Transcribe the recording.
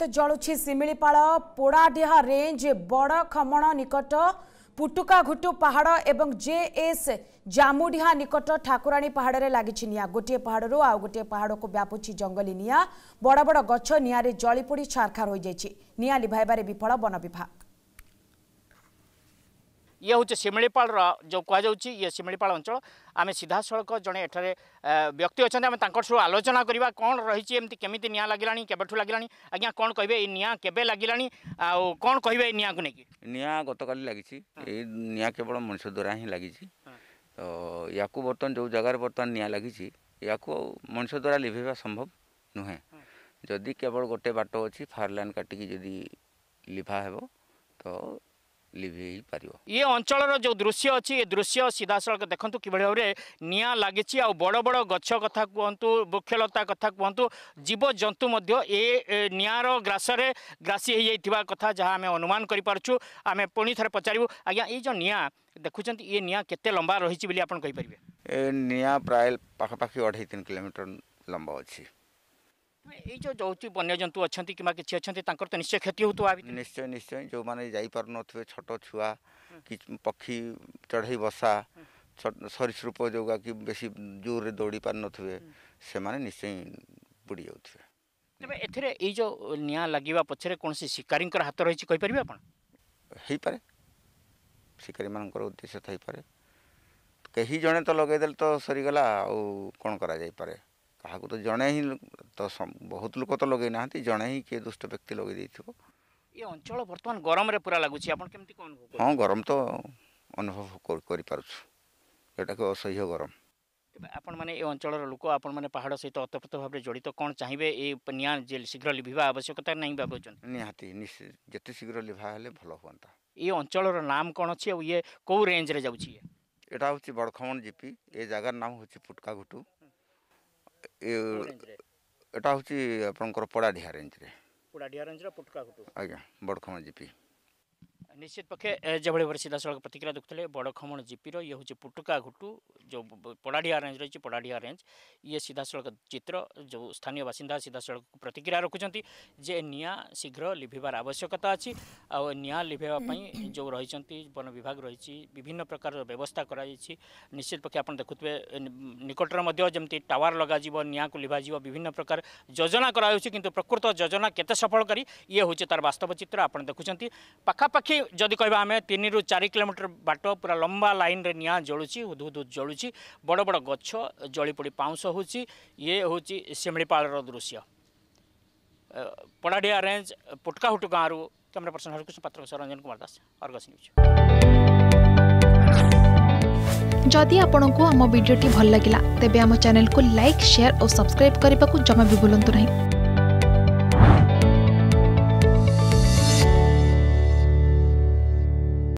ହାତ ଜଳୁଛି ଶିମିଳିପାଳ ପୋଡ଼ାଡିହା ରେଞ୍ଜ ବଡ଼ଖମଣ ନିକଟ ପୁଟୁକାଘୁଟୁ ପାହାଡ଼ ଏବଂ ଜେଏସ୍ ଜାମୁଡିହା ନିକଟ ଠାକୁରାଣୀ ପାହାଡ଼ରେ ଲାଗିଛି ନିଆଁ ଗୋଟିଏ ପାହାଡ଼ରୁ ଆଉ ଗୋଟିଏ ପାହାଡ଼କୁ ବ୍ୟାପୁଛି ଜଙ୍ଗଲୀ ନିଆଁ ବଡ଼ ବଡ଼ ଗଛ ନିଆଁରେ ଜଳିପୋଡ଼ି ଛାରଖାର ହୋଇଯାଇଛି ନିଆଁ ଲିଭାଇବାରେ ବିଫଳ ବନ ବିଭାଗ ये हूँ शिमिपा जो कहुची ये शिमिपा अंचल आम सीधा सड़क जड़े एठार व्यक्ति अच्छे आम आलोचना करवा कौन रही एमती केमी निआ लगे केवे लगे आज्ञा कौन कहे ये निआ के लगला आँ कह ये निआ को नहीं गत लगी केवल मनुष्य द्वारा ही लगी तो या बर्तन जो जगार बर्तमान निआ लगी मनुष्य द्वारा लिभे संभव नुहे जदि केवल गोटे बाट अच्छी फायर लाइन काटिकी जदि लिभा हेब तो ଲିଭେଇ ପାରିବ ଏ ଅଞ୍ଚଳର ଯେଉଁ ଦୃଶ୍ୟ ଅଛି ଏ ଦୃଶ୍ୟ ସିଧାସଳଖ ଦେଖନ୍ତୁ କିଭଳି ଭାବରେ ନିଆଁ ଲାଗିଛି ଆଉ ବଡ଼ ବଡ଼ ଗଛ କଥା କୁହନ୍ତୁ ବୃକ୍ଷଲତା କଥା କୁହନ୍ତୁ ଜୀବଜନ୍ତୁ ମଧ୍ୟ ଏ ନିଆଁର ଗ୍ରାସରେ ଗ୍ରାସୀ ହୋଇଯାଇଥିବା କଥା ଯାହା ଆମେ ଅନୁମାନ କରିପାରୁଛୁ ଆମେ ପୁଣି ଥରେ ପଚାରିବୁ ଆଜ୍ଞା ଏଇ ଯେଉଁ ନିଆଁ ଦେଖୁଛନ୍ତି ଏ ନିଆଁ କେତେ ଲମ୍ବା ରହିଛି ବୋଲି ଆପଣ କହିପାରିବେ ଏ ନିଆଁ ପ୍ରାୟ ପାଖାପାଖି ଅଢ଼େଇ ତିନି କିଲୋମିଟର ଲମ୍ବା ଅଛି जो वन्यजंतु अच्छा कि अच्छा तो निश्चय क्षति हो निश्चय निश्चय जो मैंने जापार नए छोट छुआ कि पक्षी चढ़ई बसा सरसूप जो कि बेस जोर से दौड़ पार नए से निश्चय बुड़ जाए तेज एथेरे ए जो निया लागिबा पछरे कोनसी शिकारी हाथ रही रहिछि शिकारी मानन कर उद्देश्य थाई परे केही जणे त लगे देल त सरी କାହାକୁ ତ ଜଣେ ହିଁ ତ ବହୁତ ଲୋକ ତ ଲଗେଇ ନାହାନ୍ତି ଜଣେ ହିଁ କିଏ ଦୁଷ୍ଟ ବ୍ୟକ୍ତି ଲଗେଇ ଦେଇଥିବ ଏ ଅଞ୍ଚଳ ବର୍ତ୍ତମାନ ଗରମରେ ପୁରା ଲାଗୁଛି ଆପଣ କେମିତି କ'ଣ ହଁ ଗରମ ତ ଅନୁଭବ କରିପାରୁଛୁ ଏଟାକୁ ଅସହ୍ୟ ଗରମ ଆପଣମାନେ ଏ ଅଞ୍ଚଳର ଲୋକ ଆପଣମାନେ ପାହାଡ଼ ସହିତ ଅତପ୍ରତ ଭାବରେ ଜଡ଼ିତ କ'ଣ ଚାହିଁବେ ଏ ନିଆଁ ଶୀଘ୍ର ଲିଭିବା ଆବଶ୍ୟକତା ନାହିଁ ଭାବୁଛନ୍ତି ନିହାତି ଯେତେ ଶୀଘ୍ର ଲିଭା ହେଲେ ଭଲ ହୁଅନ୍ତା ଏ ଅଞ୍ଚଳର ନାମ କ'ଣ ଅଛି ଆଉ ଇଏ କେଉଁ ରେଞ୍ଜରେ ଯାଉଛି ଇଏ ଏଇଟା ହେଉଛି ବଡ଼ଖମଣ ଜିପି ଏ ଜାଗାର ନାମ ହେଉଛି ପୁଟକା ଘୁଟୁ ଏଇଟା ହେଉଛି ଆପଣଙ୍କର ପଡ଼ାଡ଼ିହା ରେଞ୍ଜରେ ପଡ଼ାଡ଼ିହା ରେଞ୍ଜର ପୁଟକା ଆଜ୍ଞା ବଡ଼ଖମା ଜିପି ନିଶ୍ଚିତ ପକ୍ଷେ ଯେଭଳି ଭାବରେ ସିଧାସଳଖ ପ୍ରତିକ୍ରିୟା ଦେଖୁଥିଲେ ବଡ଼ ବଡ଼ଖମଣ ଜିପିର ଇଏ ହେଉଛି ପୁଟୁକା ଘୁଟୁ ଯେଉଁ ପଡ଼ାଡ଼ିହା ରେଞ୍ଜ ରହିଛି ପଡ଼ାଡ଼ିହା ରେଞ୍ଜ ଇଏ ସିଧାସଳଖ ଚିତ୍ର ଯେଉଁ ସ୍ଥାନୀୟ ବାସିନ୍ଦା ସିଧାସଳଖ ପ୍ରତିକ୍ରିୟା ରଖୁଛନ୍ତି ଯେ ନିଆଁ ଶୀଘ୍ର ଲିଭିବାର ଆବଶ୍ୟକତା ଅଛି ଆଉ ନିଆଁ ଲିଭେଇବା ପାଇଁ ଯେଉଁ ରହିଛନ୍ତି ବନ ବିଭାଗ ରହିଛି ବିଭିନ୍ନ ପ୍ରକାରର ବ୍ୟବସ୍ଥା କରାଯାଇଛି ନିଶ୍ଚିତ ପକ୍ଷେ ଆପଣ ଦେଖୁଥିବେ ନିକଟରେ ମଧ୍ୟ ଯେମିତି ଟାୱାର ଲଗାଯିବ ନିଆଁକୁ ଲିଭାଯିବ ବିଭିନ୍ନ ପ୍ରକାର ଯୋଜନା କରାଯାଉଛି କିନ୍ତୁ ପ୍ରକୃତ ଯୋଜନା କେତେ ସଫଳକାରୀ ଇଏ ହେଉଛି ତାର ବାସ୍ତବ ଚିତ୍ର ଆପଣ ଦେଖୁଛନ୍ତି ପାଖାପାଖି जदि कह आम तीन रू चार किलोमीटर बाट पूरा लंबा लाइन में निआ जलुची हुद हुद जलुची बड़ बड़ गच्छ जलीपड़ी पाउँश हो ये हूँ शिमिपाड़ दृश्य पड़ाडिया रेंज पुटकाहुट गाँव camera person Harikrishna Patra Ranjan Kumar Das Argus News जदि आपन को आम भिडी भल लगा तेब चैनल को लाइक सेयार और सब्सक्राइब करने को जमा भी बुलां नहीं